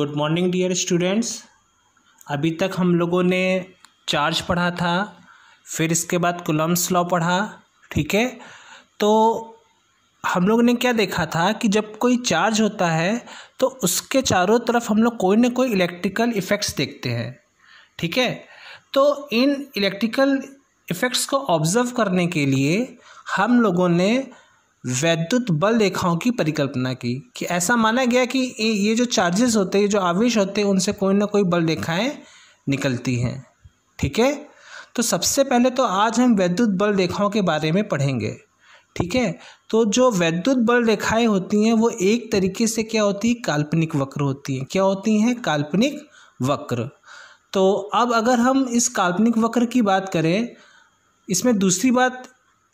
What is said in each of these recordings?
Good morning dear students अभी तक हम लोगों ने चार्ज पढ़ा था फिर इसके बाद कुलम्स लॉ पढ़ा ठीक है तो हम लोग ने क्या देखा था कि जब कोई चार्ज होता है तो उसके चारों तरफ हम लोग कोई ना कोई इलेक्ट्रिकल इफ़ेक्ट्स देखते हैं ठीक है तो इन इलेक्ट्रिकल इफ़ेक्ट्स को ऑब्ज़र्व करने के लिए हम लोगों ने वैद्युत बल रेखाओं की परिकल्पना की कि ऐसा माना गया कि ये जो चार्जेस होते हैं जो आवेश होते हैं उनसे कोई ना कोई बल रेखाएं निकलती हैं ठीक है थीके? तो सबसे पहले तो आज हम वैद्युत बल रेखाओं के बारे में पढ़ेंगे ठीक है तो जो वैद्युत बल रेखाएं होती हैं वो एक तरीके से क्या होती है काल्पनिक वक्र होती हैं क्या होती हैं काल्पनिक वक्र तो अब अगर हम इस काल्पनिक वक्र की बात करें इसमें दूसरी बात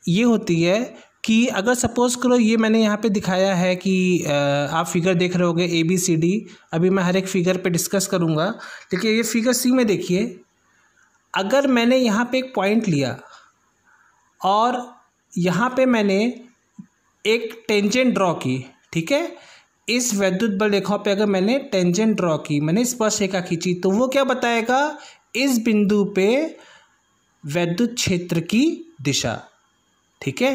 ये होती है कि अगर सपोज़ करो ये मैंने यहाँ पे दिखाया है कि आप फिगर देख रहे होगे ए बी सी डी अभी मैं हर एक फिगर पे डिस्कस करूँगा देखिए ये फिगर सी में देखिए अगर मैंने यहाँ पे एक पॉइंट लिया और यहाँ पे मैंने एक टेंजेंट ड्रॉ की ठीक है इस वैद्युत बल रेखाओं पे अगर मैंने टेंजेंट ड्रॉ की मैंने स्पर्श रेखा खींची तो वो क्या बताएगा इस बिंदु पे वैद्युत क्षेत्र की दिशा ठीक है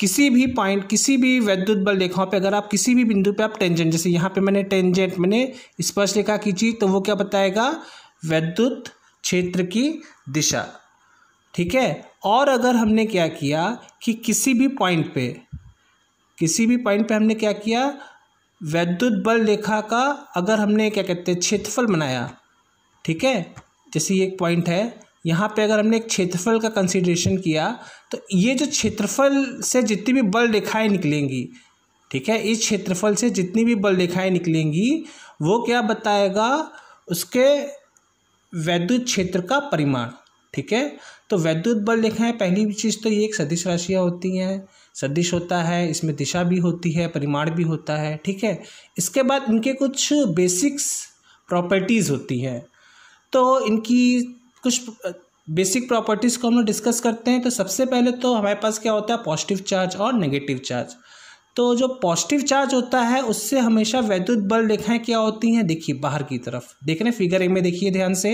किसी भी पॉइंट किसी भी वैद्युत बल रेखाओं पे अगर आप किसी भी बिंदु पे आप टेंजेंट जैसे यहाँ पे मैंने टेंजेंट मैंने स्पर्श रेखा खींची तो वो क्या बताएगा वैद्युत क्षेत्र की दिशा ठीक है और अगर हमने क्या किया कि किसी भी पॉइंट पे किसी भी पॉइंट पे हमने क्या किया वैद्युत बल रेखा का अगर हमने क्या कहते हैं क्षेत्रफल बनाया ठीक है जैसे ये एक पॉइंट है यहाँ पे अगर हमने एक क्षेत्रफल का कंसिड्रेशन किया तो ये जो क्षेत्रफल से जितनी भी बल रेखाएँ निकलेंगी ठीक है इस क्षेत्रफल से जितनी भी बल रेखाएँ निकलेंगी वो क्या बताएगा उसके वैद्युत क्षेत्र का परिमाण ठीक है तो वैद्युत बल रेखाएँ पहली चीज़ तो ये एक सदिश राशियाँ होती हैं सदिश होता है इसमें दिशा भी होती है परिमाण भी होता है ठीक है इसके बाद इनके कुछ बेसिक्स प्रॉपर्टीज़ होती हैं तो इनकी कुछ बेसिक प्रॉपर्टीज़ को हम लोग डिस्कस करते हैं तो सबसे पहले तो हमारे पास क्या होता है पॉजिटिव चार्ज और नेगेटिव चार्ज तो जो पॉजिटिव चार्ज होता है उससे हमेशा वैद्युत बल रेखाएँ क्या होती हैं देखिए बाहर की तरफ देख रहे हैं फिगर ए में देखिए ध्यान से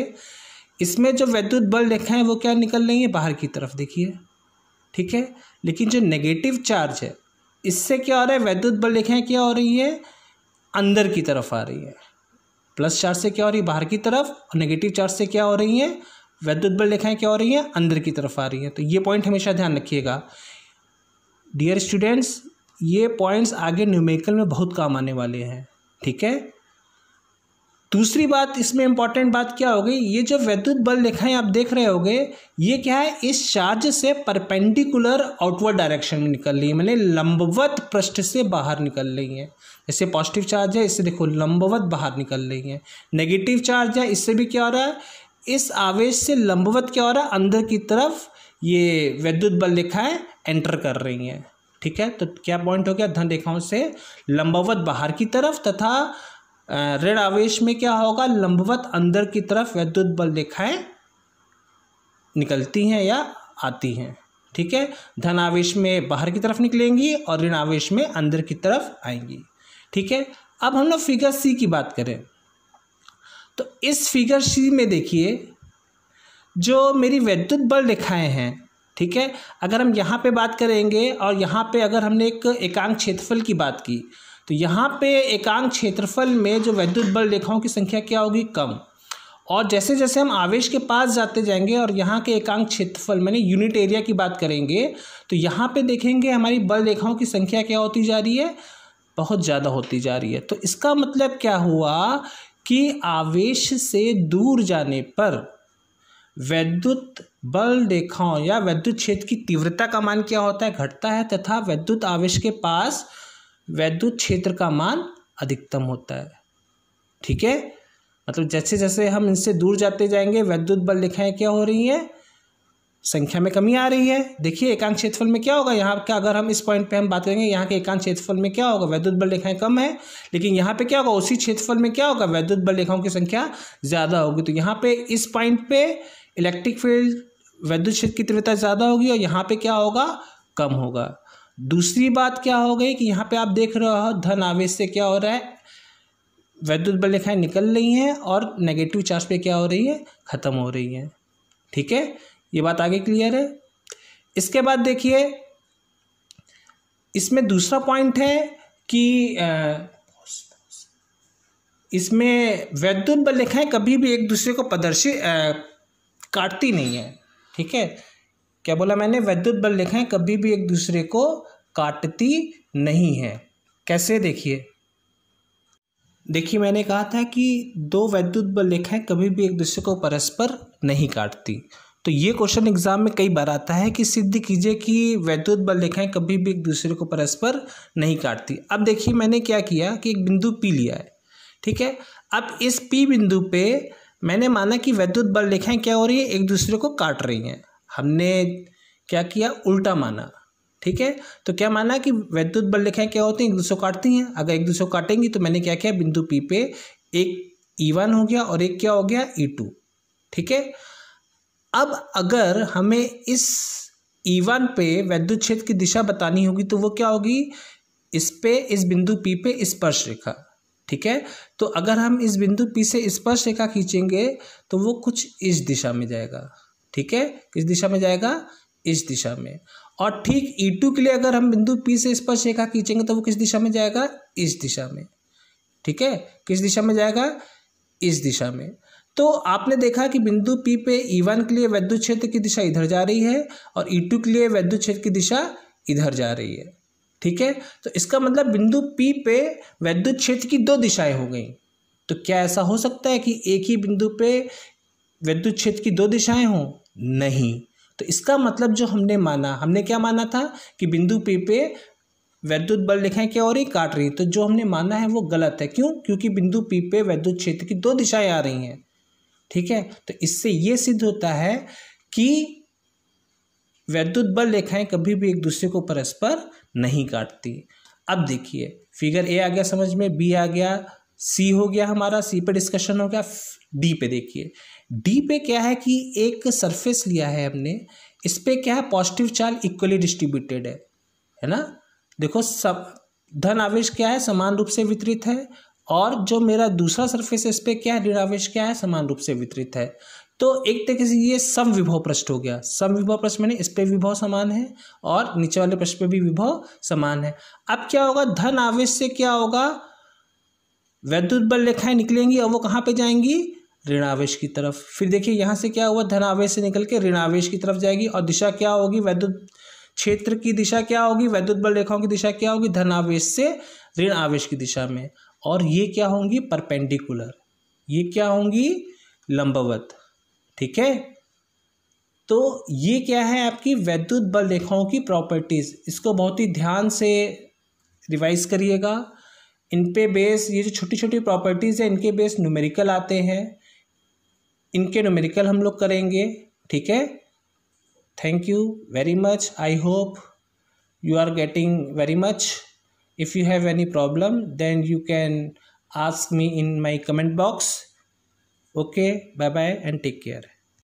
इसमें जो वैद्युत बल रेखाएँ वो क्या निकल रही हैं बाहर की तरफ देखिए ठीक है लेकिन जो नेगेटिव चार्ज है इससे क्या हो रहा है वैद्युत बल रेखाएँ क्या हो रही है अंदर की तरफ आ रही है प्लस चार्ज से क्या हो रही है बाहर की तरफ और नेगेटिव चार्ज से क्या हो रही है वैद्युत बल रेखाएं क्या हो रही हैं अंदर की तरफ आ रही हैं तो ये पॉइंट हमेशा ध्यान रखिएगा डियर स्टूडेंट्स ये पॉइंट्स आगे न्यूमेरिकल में बहुत काम आने वाले हैं ठीक है दूसरी बात इसमें इंपॉर्टेंट बात क्या होगी ये जो वैद्युत बल रेखाएं आप देख रहे होंगे ये क्या है इस चार्ज से परपेंडिकुलर आउटवर्ड डायरेक्शन में निकल रही है मैंने लंबवत पृष्ठ से बाहर निकल रही है जैसे पॉजिटिव चार्ज है इससे देखो लंबवत बाहर निकल रही है नेगेटिव चार्ज है इससे भी क्या हो रहा है इस आवेश से लंबवत क्या हो रहा है अंदर की तरफ ये विद्युत बल रेखाएं एंटर कर रही हैं ठीक है तो क्या पॉइंट हो गया धन रेखाओं से लंबवत बाहर की तरफ तथा ऋण आवेश में क्या होगा लंबवत अंदर की तरफ विद्युत बल रेखाएं निकलती हैं या आती हैं ठीक है धन आवेश में बाहर की तरफ निकलेंगी और ऋण आवेश में अंदर की तरफ आएंगी ठीक है अब हम लोग फिगर सी की बात करें तो इस फिगर सी में देखिए जो मेरी विद्युत बल रेखाएँ हैं ठीक है अगर हम यहाँ पे बात करेंगे और यहाँ पे अगर हमने एक एकांक क्षेत्रफल की बात की तो यहाँ पे एकांक क्षेत्रफल में जो विद्युत बल रेखाओं की संख्या क्या होगी कम और जैसे जैसे हम आवेश के पास जाते जाएंगे और यहाँ के एकांक क्षेत्रफल मैंने यूनिट एरिया की बात करेंगे तो यहाँ पे देखेंगे हमारी बल रेखाओं की संख्या क्या होती जा रही है बहुत ज़्यादा होती जा रही है तो इसका मतलब क्या हुआ कि आवेश से दूर जाने पर वैद्युत बल रेखाओं या वैद्युत क्षेत्र की तीव्रता का मान क्या होता है घटता है तथा वैद्युत आवेश के पास वैद्युत क्षेत्र का मान अधिकतम होता है ठीक है मतलब जैसे जैसे हम इनसे दूर जाते जाएंगे वैद्युत बल रेखाएँ क्या हो रही हैं संख्या में कमी आ रही है देखिए एकांक क्षेत्रफल में क्या होगा यहाँ क्या अगर हम इस पॉइंट पे हम बात करेंगे यहाँ के एकांक क्षेत्रफल में क्या होगा वैद्युत बल रेखाएं कम है लेकिन यहाँ पे क्या होगा उसी क्षेत्रफल में क्या होगा वैद्युत बल रेखाओं की संख्या ज़्यादा होगी तो यहाँ पे इस पॉइंट पे इलेक्ट्रिक फील्ड वैद्युत क्षेत्र की तीव्रता ज़्यादा होगी और यहाँ पर क्या होगा कम होगा दूसरी बात क्या हो गई कि यहाँ पर आप देख रहे हो धन आवेश से क्या हो रहा है वैद्युत बल रेखाएँ निकल रही हैं और नेगेटिव चार्ज पे क्या हो रही है ख़त्म हो रही है ठीक है ये बात आगे क्लियर है इसके बाद देखिए इसमें दूसरा पॉइंट है कि इसमें वैद्युत बल रेखाएं कभी भी एक दूसरे को प्रदर्शित काटती नहीं है ठीक है क्या बोला मैंने वैद्युत बल रेखाएं कभी भी एक दूसरे को काटती नहीं है कैसे देखिए देखिए मैंने कहा था कि दो वैद्युत बल रेखाएं कभी भी एक दूसरे को परस्पर नहीं काटती तो ये क्वेश्चन एग्जाम में कई बार आता है कि सिद्ध कीजिए कि वैद्युत बल रेखाएं कभी भी एक दूसरे को परस्पर नहीं काटती अब देखिए मैंने क्या किया कि एक बिंदु पी लिया है ठीक है अब इस पी बिंदु पे मैंने माना कि वैद्युत बल रेखाएं क्या हो रही है एक दूसरे को काट रही हैं हमने क्या किया उल्टा माना ठीक है तो क्या माना कि वैद्युत बल रेखाएं क्या होती हैं एक दूसरे को काटती हैं अगर एक दूसरे को काटेंगी तो मैंने क्या किया बिंदु पी पे एक ई e वन हो गया और एक क्या हो गया ई e टू ठीक है अब अगर हमें इस ई e वन पे वैद्युत क्षेत्र की दिशा बतानी होगी तो वो क्या होगी इस पे इस बिंदु पी पे स्पर्श रेखा ठीक है तो अगर हम इस बिंदु पी से स्पर्श रेखा खींचेंगे तो वो कुछ इस दिशा में जाएगा ठीक है किस दिशा में जाएगा इस दिशा में और ठीक ई e टू के लिए अगर हम बिंदु पी से स्पर्श रेखा खींचेंगे तो वो किस दिशा में जाएगा इस दिशा में ठीक है किस दिशा में जाएगा इस दिशा में तो आपने देखा कि बिंदु P पे E1 के लिए वैद्युत क्षेत्र की दिशा इधर जा रही है और E2 के लिए वैद्युत क्षेत्र की दिशा इधर जा रही है ठीक है तो इसका मतलब बिंदु P पे वैद्युत क्षेत्र की दो दिशाएं हो गई तो क्या ऐसा हो सकता है कि एक ही बिंदु पे वैद्युत क्षेत्र की दो दिशाएं हों नहीं तो इसका मतलब जो हमने माना हमने क्या माना था कि बिंदु पी पे वैद्युत बल लिखें क्या और ही काट रही तो जो हमने माना है वो गलत है क्यों क्योंकि बिंदु पी पे वैद्युत क्षेत्र की दो दिशाएं आ रही हैं ठीक है तो इससे ये सिद्ध होता है कि वैद्युत बल रेखाएं कभी भी एक दूसरे को परस्पर नहीं काटती अब देखिए फिगर ए आ गया समझ में बी आ गया सी हो गया हमारा सी पे डिस्कशन हो गया डी पे देखिए डी पे क्या है कि एक सरफेस लिया है हमने इस पे क्या है पॉजिटिव चार्ज इक्वली डिस्ट्रीब्यूटेड है है ना देखो सब धन आवेश क्या है समान रूप से वितरित है और जो मेरा दूसरा सरफेस है इस पर क्या है ऋणावेश क्या है समान रूप से वितरित है तो एक तरीके से ये सम विभव प्रश्न हो गया सम विभव प्रश्न मैंने इस पर विभव समान है और नीचे वाले प्रश्न पे भी विभव समान है अब क्या होगा धन आवेश से क्या होगा वैद्युत बल रेखाएं निकलेंगी और वो कहाँ पे जाएंगी ऋणावेश की तरफ फिर देखिए यहाँ से क्या हुआ धनावेश से निकल के ऋणावेश की तरफ जाएगी और दिशा क्या होगी वैद्युत क्षेत्र की दिशा क्या होगी वैद्युत बल रेखाओं की दिशा क्या होगी धनावेश से ऋण आवेश की दिशा में और ये क्या होंगी परपेंडिकुलर ये क्या होंगी लंबवत ठीक है तो ये क्या है आपकी वैद्युत बल रेखाओं की प्रॉपर्टीज़ इसको बहुत ही ध्यान से रिवाइज करिएगा इन पे बेस ये जो छोटी छोटी प्रॉपर्टीज़ हैं इनके बेस न्यूमेरिकल आते हैं इनके न्यूमेरिकल हम लोग करेंगे ठीक है thank you very much I hope you are getting very much if you have any problem then you can ask me in my comment box okay bye bye and take care